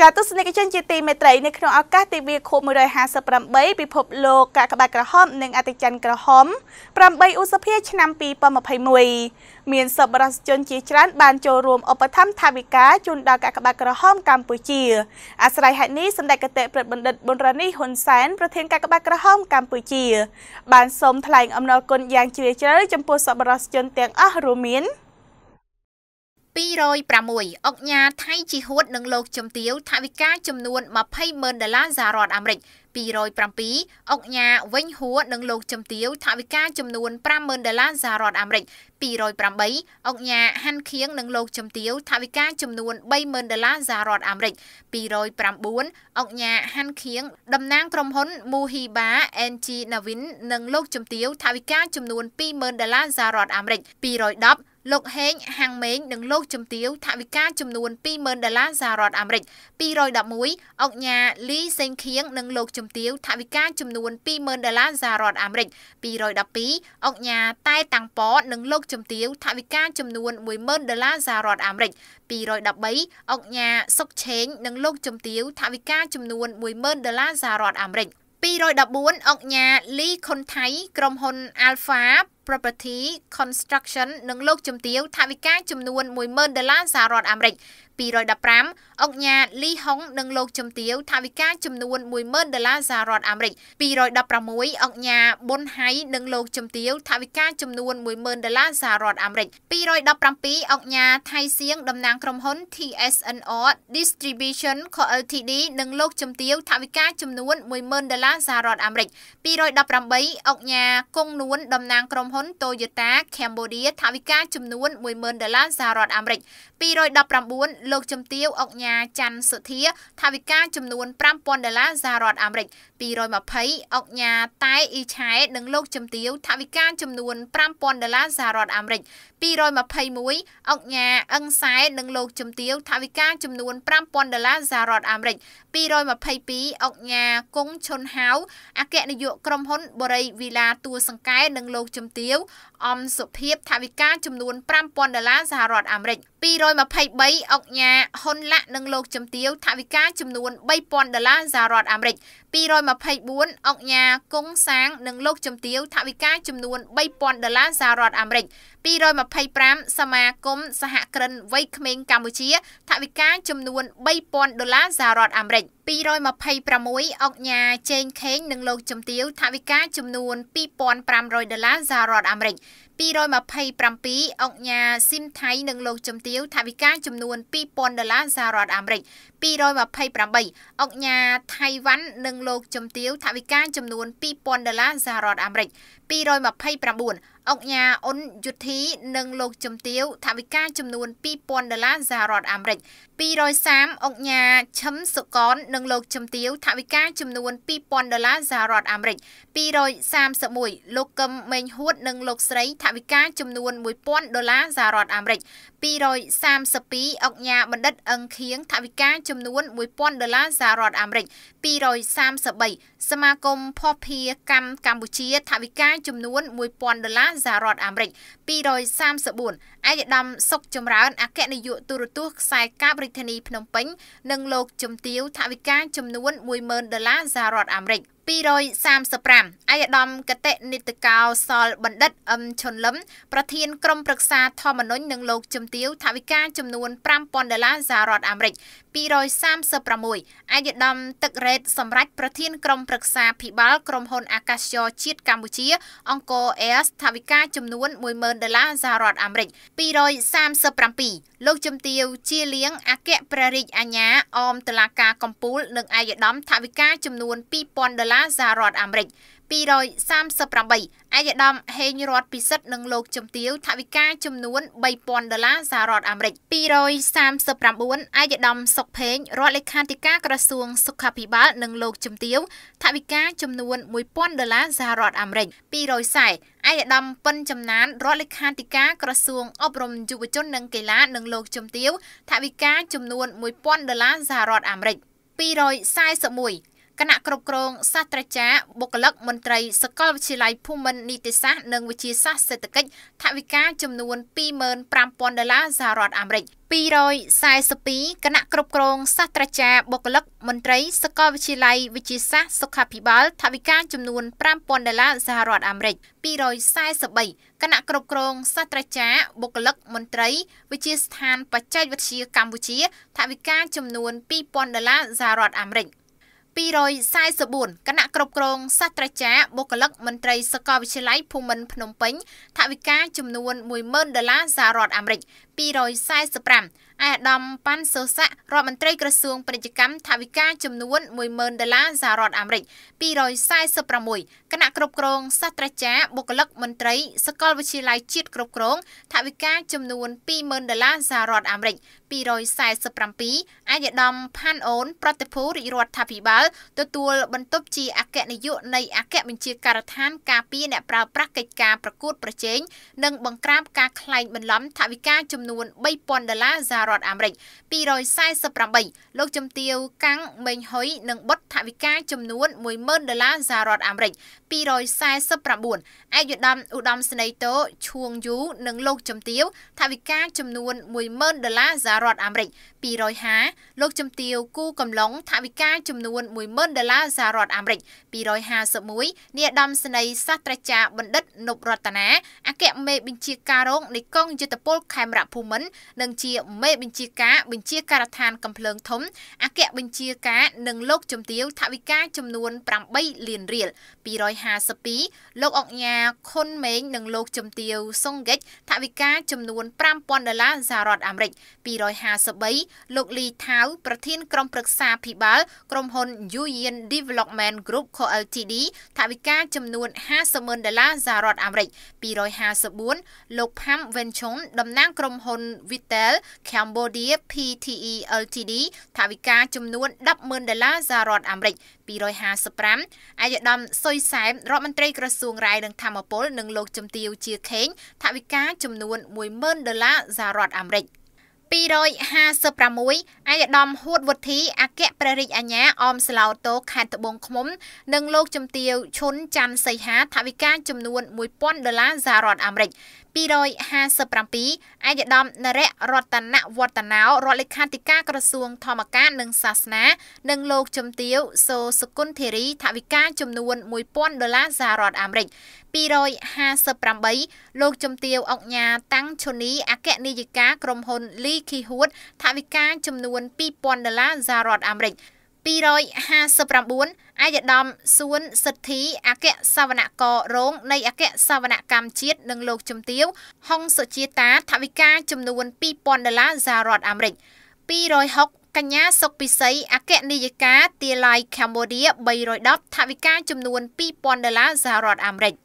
ចាទស្សនិកជនជាទីមេត្រីនៅក្នុងឱកាសទិវាខួប158ពិភពលោកកាកបាទក្រហមនិងអតិចិនក្រហម8ឧសភាឆ្នាំ2021មានសប្បុរសជនជាច្រើនបានចូលរួមឧបត្ថម្ភថវិកាជូនដល់កាកបាទក្រហមកម្ពុជាអាស្រ័យហេតុនេះសម្ដេចគតិប្រិទ្ធបណ្ឌិតប៊ុនរ៉ានីហ៊ុនសែនប្រធានកាកបាទក្រហមកម្ពុជា បានសូមថ្លែងអំណរគុណយ៉ាងជ្រាលជ្រៅចំពោះសប្បុរសជនទាំងអស់រួមមាន206អង្គការថៃជិះហួតនឹងលោកជំទាវថាវិការចំនួន200,000ដុល្លារសហរដ្ឋអាមេរិក207អង្គការវិញហួរនឹងលោកជំទាវថាវិការចំនួន50,000ដុល្លារសហរដ្ឋអាមេរិក208អង្គការហាន់ខៀងនឹងលោកជំទាវថាវិការចំនួន30,000ដុល្លារសហរដ្ឋអាមេរិក209អង្គការហាន់ខៀងតំណាងក្រុមហ៊ុន Muhiba NG Navin និងលោកជំទាវថាវិការចំនួន20,000ដុល្លារសហរដ្ឋអាមេរិក210លោកហេងហាងម៉េងនិងលោកជំទាវថវិកាចំនួន20,000ដុល្លារសហរដ្ឋអាមេរិក211អង្គញាលីសេងខៀងនិងលោកជំទាវថវិកាចំនួន20,000ដុល្លារសហរដ្ឋអាមេរិក212អង្គញាតែតាំងប៉និងលោកជំទាវថវិកាចំនួន10,000ដុល្លារសហរដ្ឋអាមេរិក213អង្គញាសុកឆេងនិងលោកជំទាវថវិកាចំនួន10,000ដុល្លារសហរដ្ឋអាមេរិក214អង្គញាលីខុនថៃក្រុមហ៊ុន Alpha Property Construction និងលោកជំទាវថាវិការចំនួន100,000ដុល្លារសហរដ្ឋអាមេរិក215អង្គញាលីហុងនិងលោកជំទាវថាវិការចំនួន100,000ដុល្លារសហរដ្ឋអាមេរិក216អង្គញាប៊ុនហៃនិងលោកជំទាវថាវិការចំនួន100,000ដុល្លារសហរដ្ឋអាមេរិក217អង្គញាថៃសៀងតំណាងក្រុមហ៊ុន TSNR Distribution Co Ltd និងលោកជំទាវថាវិការចំនួន100,000ដុល្លារសហរដ្ឋអាមេរិក218អង្គញាគង់នួនតំណាងក្រុមហ៊ុនហ៊ុន Toyota Cambodia ថវិកាចំនួន10,000ដុល្លារសហរដ្ឋអាមេរិក219លោកជំទាវអុកញ៉ាច័ន្ទសុធាថវិកាចំនួន5,000ដុល្លារសហរដ្ឋអាមេរិក220អុកញ៉ាតៃអ៊ីឆែនិងលោកជំទាវថវិកាចំនួន5,000ដុល្លារសហរដ្ឋអាមេរិក221អុកញ៉ាអឹងសែនិងលោកជំទាវថវិកាចំនួន5,000ដុល្លារសហរដ្ឋអាមេរិក222អុកញ៉ាគង់ឈុនហៅអគ្គនាយកក្រុមហ៊ុនបរិយវីឡាទួសង្កែនិងលោកជំទាវអំសុភាពថាវិការចំនួន5000ដុល្លារសហរដ្ឋអាមេរិក223អុកញ៉ាហ៊ុនឡាក់និងលោកជំទាវថាវិការចំនួន3000ដុល្លារសហរដ្ឋអាមេរិក224អុកញ៉ាគង់សាងនិងលោកជំទាវថាវិការចំនួន3000ដុល្លារសហរដ្ឋអាមេរិក225សមាគមសហគ្រិនវ័យក្មេងកម្ពុជាថវិកាចំនួន3000ដុល្លារសហរដ្ឋអាមេរិក226អង្គញាជេងខេងនិងលោកជំទាវថវិកាចំនួន2500ដុល្លារសហរដ្ឋអាមេរិក227អង្គញាស៊ីមថៃ និងលោកជំទាវថវិកាចំនួន2000ដុល្លារសហរដ្ឋអាមេរិក228អង្គញាថៃវ៉ាន់និងលោកជំទាវថាវិការចំនួន2000ដុល្លារសហរដ្ឋអាមេរិក229អង្គញាអ៊ុនយុធី និង លោកជំទាវថាវិការចំនួន2000ដុល្លារសហរដ្ឋអាមេរិក230អង្គញាឈឹមសុកននិងលោកជំទាវថាវិការចំនួន2000ដុល្លារសហរដ្ឋអាមេរិក231លោកកឹមមេងហួតនិងលោកស្រី ថាវិការចំនួន1000ដុល្លារសហរដ្ឋអាមេរិក232អង្គញាបណ្ឌិតអឹងខៀងថាវិការចំចំនួន1000ដុល្លារសហរដ្ឋអាមេរិក233សមាគមភស្តុភារកម្មកម្ពុជាថវិកាចំនួន1000ដុល្លារសហរដ្ឋអាមេរិក234ឯកឧត្តមសុកចម្រើនអគ្គនាយកទូរទស្សន៍ខ្សែកាបរាជធានីភ្នំពេញ និងលោកជំទាវថវិកាចំនួន10000ដុល្លារសហរដ្ឋអាមេរិក235អាយដាមកតេនិតកោសលបណ្ឌិតអឹមឈុនលឹមប្រធានក្រុមប្រឹក្សាធម្មនុញ្ញនិងលោកជំទាវថាវិការចំនួន5000ដុល្លារសហរដ្ឋអាមេរិក236អាយដាមទឹករ៉េតសម្រាប់ប្រធានក្រុមប្រឹក្សាភិបាលក្រុមហ៊ុនអាកាសយោជាតិកម្ពុជាអង្គរ Air ថាវិការចំនួន10000ដុល្លារសហរដ្ឋអាមេរិក237លោកជំទាវជាលៀងអគ្គព្រះរាជអាជ្ញាអមតឡាការកម្ពុជានិងអាយដាមថាវិការចំនួន2000ដុល្លារឡាសហរដ្ឋអាមេរិក238ឯកឧត្តមហេងរតពិសិដ្ឋនិងលោកជំទាវថាវិការចំនួន3000ដុល្លារសហរដ្ឋអាមេរិក239ឯកឧត្តមសុកភេងរដ្ឋលេខាធិការក្រសួងសុខាភិបាលនិងលោកជំទាវថាវិការចំនួន1000ដុល្លារសហរដ្ឋអាមេរិក240ឯកឧត្តមពិនចំណានរដ្ឋលេខាធិការក្រសួងអប់រំយុវជននិងកីឡានិងលោកជំទាវថាវិការចំនួន1000ដុល្លារសហរដ្ឋអាមេរិក241គណៈគ្រប់គ្រងសាស្ត្រាចារ្យបុគ្គលិកមន្ត្រីសាកលវិទ្យាល័យភូមិន្ទនីតិសាស្ត្រនិងវិទ្យាសាស្ត្រសេដ្ឋកិច្ចថវិកាចំនួន25,000ដុល្លារសហរដ្ឋអាមេរិក242គណៈគ្រប់គ្រងសាស្ត្រាចារ្យបុគ្គលិកមន្ត្រីសាកលវិទ្យាល័យវិទ្យាសាស្ត្រសុខាភិបាលថវិកាចំនួន5000ដុល្លារសហរដ្ឋអាមេរិក243គណៈគ្រប់គ្រងសាស្ត្រាចារ្យបុគ្គលិកមន្ត្រីវិទ្យាស្ថានបច្ចេកវិទ្យាកម្ពុជាថវិកាចំនួន2000ដុល្លារសហរដ្ឋអាមេរិក2 244គណៈគ្រប់គ្រងសាស្ត្រាចារ្យបុគ្គលិកមន្ត្រីសាកលវិទ្យាល័យភូមិន្ទភ្នំពេញថវិកាចំនួន100,000ដុល្លារសហរដ្ឋអាមេរិក245ឯអាដាមប៉ាន់សូសារដ្ឋមន្ត្រីក្រសួងពាណិជ្ជកម្មថាវិការចំនួន10,000ដុល្លារសហរដ្ឋអាមេរិក246គណៈគ្រប់គ្រងសាស្ត្រាចារ្យបុគ្គលិកមន្ត្រីសាកលវិទ្យាល័យជាតិគ្រប់គ្រងថាវិការចំនួន20,000ដុល្លារសហរដ្ឋអាមេរិក247អាយដាមផាន់អូនប្រតិភូរាជរដ្ឋាភិបាលទទួលបន្ទុកជាអគ្គនាយកនៃអគ្គបញ្ជាការដ្ឋានការពារអ្នកប្រើប្រាស់កិច្ចការប្រកួតប្រជែងនិងបង្ក្រាបការក្លែងបន្លំថាវិការចំនួន3,000ដុល្លារសហរដ្ឋអាមេរិក248លោកជំទាវកាំងមេងហុយនិងបុតថវិកាចំនួន10000ដុល្លារសហរដ្ឋអាមេរិក249ឯកឧត្តមឧត្តមស្នេយតូឈួងយូនិងលោកជំទាវថាវិការចំនួន10000ដុល្លារសហរដ្ឋអាមេរិក250លោកជំទាវគូកំឡុងថាវិការចំនួន10000ដុល្លារសហរដ្ឋអាមេរិក251នាយឧត្តមស្នេយសាស្ត្រាចារ្យបណ្ឌិតនុបរតនាអគ្គមេបញ្ជាការរងនៃកងយុទ្ធពលខេមរភូមិន្ទនិងជាមេបញ្ជាការបញ្ជាការដ្ឋានកំភ្លើងធំអគ្គបញ្ជាការនិងលោកជំទាវថាវិការចំនួន8លានរៀល250 1952លោកអុកញ៉ាខុនម៉េង និង លោកជំទាវសុងហ្គិចថវិកាចំនួន5000ដុល្លារសហរដ្ឋអាមេរិក253លោកលីថាវប្រធានក្រុមប្រឹក្សាភិបាលក្រុមហ៊ុន Yuyan Development Group Co Ltd ថវិកាចំនួន500,000ដុល្លារសហរដ្ឋអាមេរិក254លោកផាំ Venchon តំណាង ក្រុមហ៊ុន Vitel Cambodia PTE Ltd ថវិកាចំនួន100,000ដុល្លារសហរដ្ឋអាមេរិក255អាយដាមសុយសែមរដ្ឋមន្ត្រីក្រសួងរាយនិងធម្មពល និងលោកជំទាវជាខេងថវិកាចំនួន100,000ដុល្លារសហរដ្ឋអាមេរិក។256អាយដាមហួតវុធីអគ្គព្រះរាជអាជ្ញាអមស្លោតោខេត្តត្បូងឃ្មុំនិងលោកជំទាវឈុនច័ន្ទសីហា ថវិកាចំនួន1000ដុល្លារសហរដ្ឋអាមេរិក257អាយដាមនរៈរតនវឌ្ឍនោរដ្ឋលេខាធិការក្រសួងធម្មការនិងសាសនានិងលោកជំទាវ សូសុគន្ធធារីថវិកាចំនួន1000ដុល្លារសហរដ្ឋអាមេរិក258លោកជំទាវអុកញ៉ាតាំងឈូនីអគ្គនាយិកាក្រុមហ៊ុន Lee Ki Huat ថវិកាចំនួន2000ដុល្លារសហរដ្ឋអាមេរិក259អាយដាមសួនសិទ្ធីអគ្គសាវនកររងនៃអគ្គសាវនកម្មជាតិនិងលោកជំទាវហុងសុជាតាថវិកាចំនួន2000ដុល្លារសហរដ្ឋអាមេរិក260កញ្ញាសុកពិសីអគ្គនាយិកាទាឡៃកម្ពុជា310ថវិកាចំនួន2000ដុល្លារសហរដ្ឋអាមេរិក